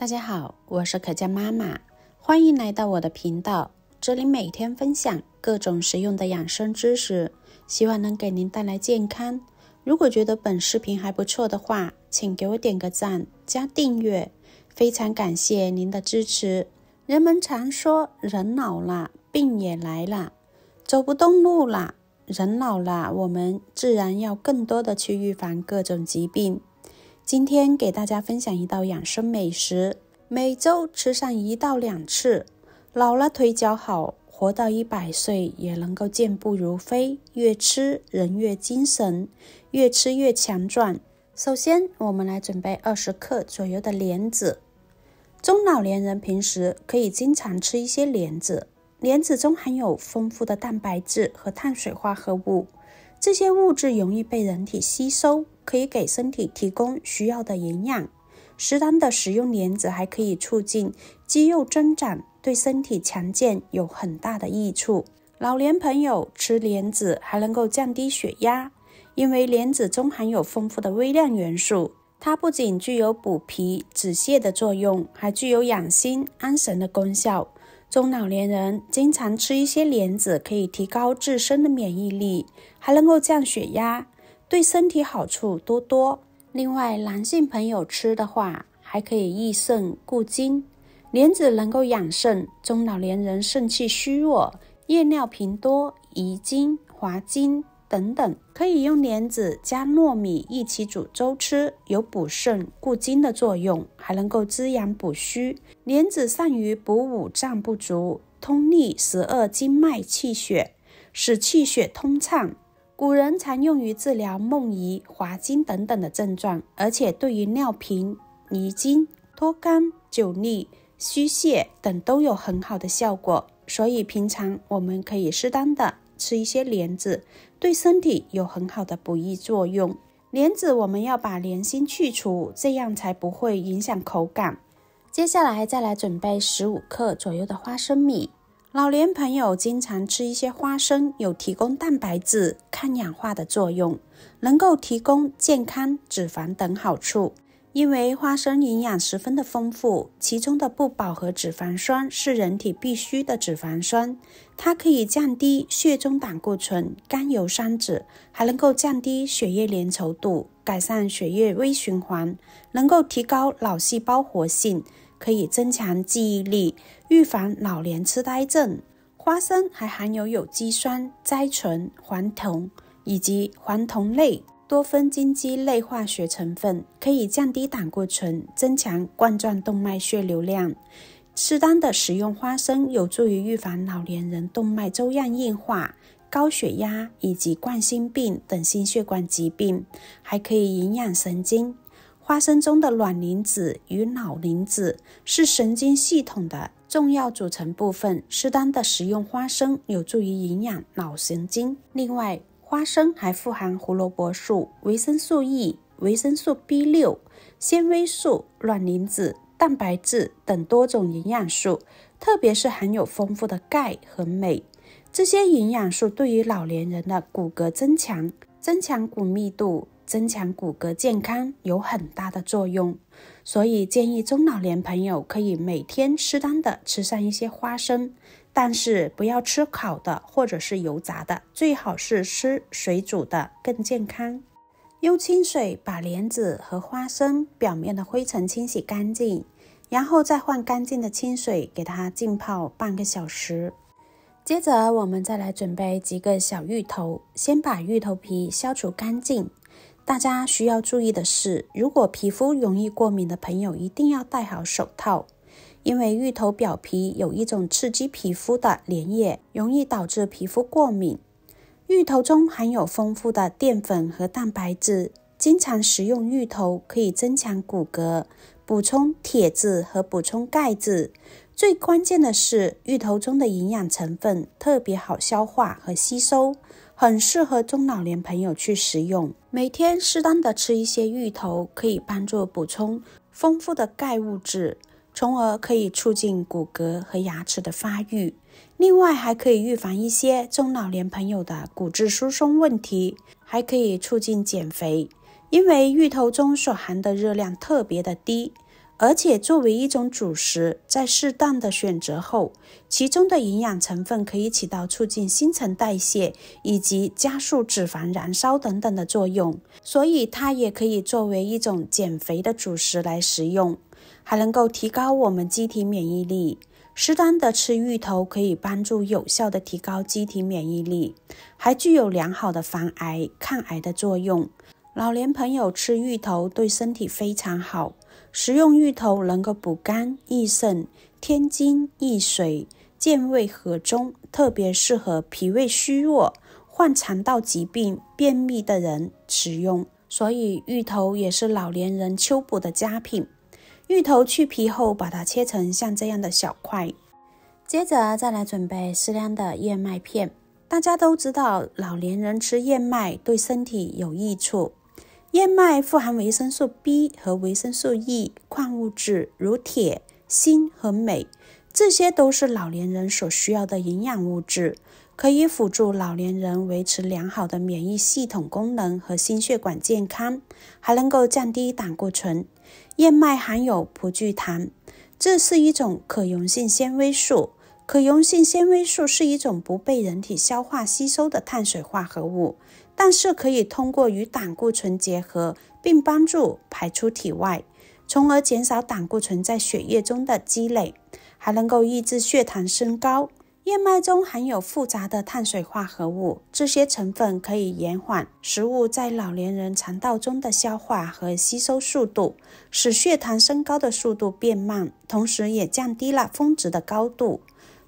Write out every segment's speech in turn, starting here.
大家好，我是可嘉妈妈，欢迎来到我的频道。这里每天分享各种实用的养生知识，希望能给您带来健康。如果觉得本视频还不错的话，请给我点个赞加订阅，非常感谢您的支持。人们常说，人老了，病也来了，走不动路了。人老了，我们自然要更多的去预防各种疾病。今天给大家分享一道养生美食，每周吃上一到两次，老了腿脚好，活到一百岁也能够健步如飞。越吃人越精神，越吃越强壮。首先，我们来准备二十克左右的莲子。中老年人平时可以经常吃一些莲子，莲子中含有丰富的蛋白质和碳水化合物，这些物质容易被人体吸收。可以给身体提供需要的营养，适当的食用莲子还可以促进肌肉增长，对身体强健有很大的益处。老年朋友吃莲子还能够降低血压，因为莲子中含有丰富的微量元素，它不仅具有补脾止泻的作用，还具有养心安神的功效。中老年人经常吃一些莲子，可以提高自身的免疫力，还能够降血压。对身体好处多多。另外，男性朋友吃的话，还可以益肾固精。莲子能够养肾，中老年人肾气虚弱、夜尿频多、遗精、滑精等等，可以用莲子加糯米一起煮粥吃，有补肾固精的作用，还能够滋养补虚。莲子善于补五脏不足，通利十二经脉气血，使气血通畅。古人常用于治疗梦遗、滑精等等的症状，而且对于尿频、遗精、脱肛、久痢、虚泻等都有很好的效果。所以平常我们可以适当的吃一些莲子，对身体有很好的补益作用。莲子我们要把莲心去除，这样才不会影响口感。接下来再来准备十五克左右的花生米。老年朋友经常吃一些花生，有提供蛋白质、抗氧化的作用，能够提供健康脂肪等好处。因为花生营养十分的丰富，其中的不饱和脂肪酸是人体必需的脂肪酸，它可以降低血中胆固醇、甘油三酯，还能够降低血液粘稠度，改善血液微循环，能够提高脑细胞活性。可以增强记忆力，预防老年痴呆症。花生还含有有机酸、甾醇、黄酮以及黄酮类、多酚、氨基类化学成分，可以降低胆固醇，增强冠状动脉血流量。适当的食用花生有助于预防老年人动脉粥样硬化、高血压以及冠心病等心血管疾病，还可以营养神经。花生中的卵磷脂与脑磷脂是神经系统的重要组成部分，适当的食用花生有助于营养脑神经。另外，花生还富含胡萝卜素、维生素 E、维生素 B6、纤维素、卵磷脂、蛋白质等多种营养素，特别是含有丰富的钙和镁。这些营养素对于老年人的骨骼增强、增强骨密度。增强骨骼健康有很大的作用，所以建议中老年朋友可以每天适当的吃上一些花生，但是不要吃烤的或者是油炸的，最好是吃水煮的更健康。用清水把莲子和花生表面的灰尘清洗干净，然后再换干净的清水给它浸泡半个小时。接着我们再来准备几个小芋头，先把芋头皮消除干净。大家需要注意的是，如果皮肤容易过敏的朋友一定要戴好手套，因为芋头表皮有一种刺激皮肤的粘液，容易导致皮肤过敏。芋头中含有丰富的淀粉和蛋白质，经常食用芋头可以增强骨骼，补充铁质和补充钙质。最关键的是，芋头中的营养成分特别好消化和吸收。很适合中老年朋友去食用，每天适当的吃一些芋头，可以帮助补充丰富的钙物质，从而可以促进骨骼和牙齿的发育。另外，还可以预防一些中老年朋友的骨质疏松问题，还可以促进减肥，因为芋头中所含的热量特别的低。而且作为一种主食，在适当的选择后，其中的营养成分可以起到促进新陈代谢以及加速脂肪燃烧等等的作用，所以它也可以作为一种减肥的主食来食用，还能够提高我们机体免疫力。适当的吃芋头可以帮助有效的提高机体免疫力，还具有良好的防癌抗癌的作用。老年朋友吃芋头对身体非常好，食用芋头能够补肝益肾、添精益水、健胃和中，特别适合脾胃虚弱、患肠道疾病、便秘的人食用。所以，芋头也是老年人秋补的佳品。芋头去皮后，把它切成像这样的小块，接着再来准备适量的燕麦片。大家都知道，老年人吃燕麦对身体有益处。燕麦富含维生素 B 和维生素 E，矿物质如铁、锌和镁，这些都是老年人所需要的营养物质，可以辅助老年人维持良好的免疫系统功能和心血管健康，还能够降低胆固醇。燕麦含有葡聚糖，这是一种可溶性纤维素。可溶性纤维素是一种不被人体消化吸收的碳水化合物。但是可以通过与胆固醇结合，并帮助排出体外，从而减少胆固醇在血液中的积累，还能够抑制血糖升高。燕麦中含有复杂的碳水化合物，这些成分可以延缓食物在老年人肠道中的消化和吸收速度，使血糖升高的速度变慢，同时也降低了峰值的高度，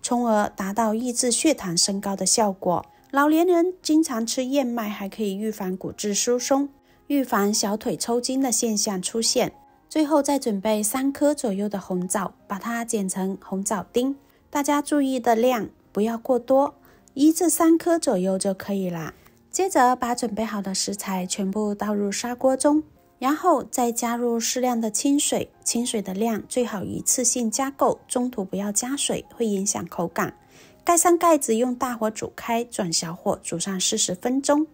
从而达到抑制血糖升高的效果。老年人经常吃燕麦，还可以预防骨质疏松，预防小腿抽筋的现象出现。最后再准备三颗左右的红枣，把它剪成红枣丁。大家注意的量不要过多，一至三颗左右就可以了。接着把准备好的食材全部倒入砂锅中，然后再加入适量的清水，清水的量最好一次性加够，中途不要加水，会影响口感。盖上盖子，用大火煮开，转小火煮上四十分钟。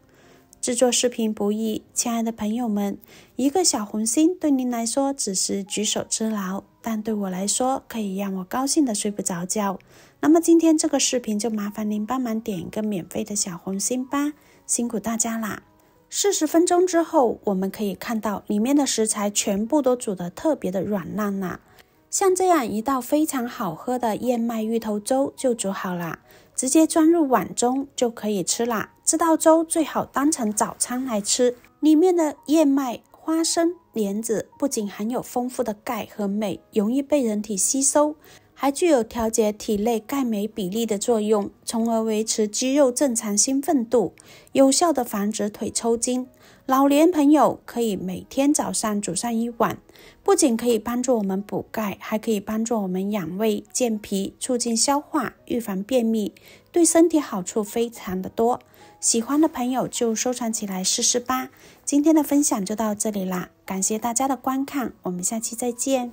制作视频不易，亲爱的朋友们，一个小红心对您来说只是举手之劳，但对我来说可以让我高兴的睡不着觉。那么今天这个视频就麻烦您帮忙点一个免费的小红心吧，辛苦大家啦！四十分钟之后，我们可以看到里面的食材全部都煮的特别的软烂了。像这样一道非常好喝的燕麦芋头粥就煮好啦，直接装入碗中就可以吃啦。这道粥最好当成早餐来吃。里面的燕麦、花生、莲子不仅含有丰富的钙和镁，容易被人体吸收，还具有调节体内钙镁比例的作用，从而维持肌肉正常兴奋度，有效的防止腿抽筋。老年朋友可以每天早上煮上一碗，不仅可以帮助我们补钙，还可以帮助我们养胃健脾，促进消化，预防便秘，对身体好处非常的多。喜欢的朋友就收藏起来试试吧。今天的分享就到这里啦，感谢大家的观看，我们下期再见。